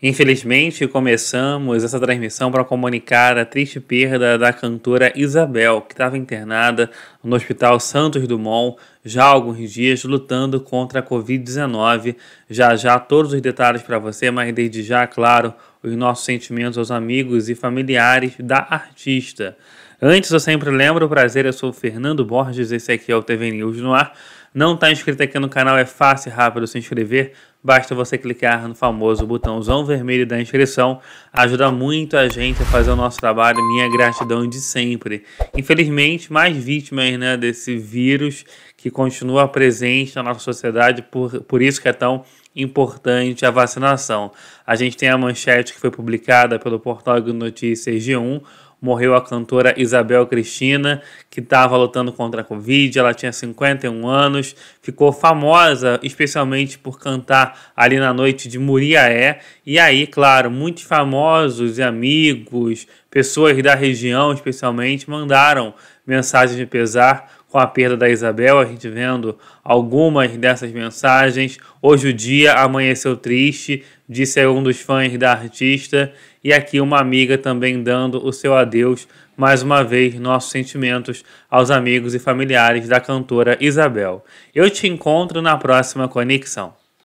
Infelizmente, começamos essa transmissão para comunicar a triste perda da cantora Isabel, que estava internada no Hospital Santos Dumont já há alguns dias lutando contra a Covid-19. Já já todos os detalhes para você, mas desde já, claro, os nossos sentimentos aos amigos e familiares da artista. Antes, eu sempre lembro, prazer, eu sou o Fernando Borges, esse aqui é o TV News no ar. Não está inscrito aqui no canal, é fácil e rápido se inscrever. Basta você clicar no famoso botãozão vermelho da inscrição. Ajuda muito a gente a fazer o nosso trabalho. Minha gratidão de sempre. Infelizmente, mais vítimas né, desse vírus que continua presente na nossa sociedade. Por, por isso que é tão importante a vacinação. A gente tem a manchete que foi publicada pelo portal Notícias G1 morreu a cantora Isabel Cristina, que estava lutando contra a Covid. Ela tinha 51 anos, ficou famosa especialmente por cantar ali na noite de Muriaé. E aí, claro, muitos famosos e amigos, pessoas da região especialmente, mandaram mensagens de pesar com a perda da Isabel, a gente vendo algumas dessas mensagens. Hoje o dia amanheceu triste, disse um dos fãs da artista, e aqui uma amiga também dando o seu adeus. Mais uma vez, nossos sentimentos aos amigos e familiares da cantora Isabel. Eu te encontro na próxima conexão.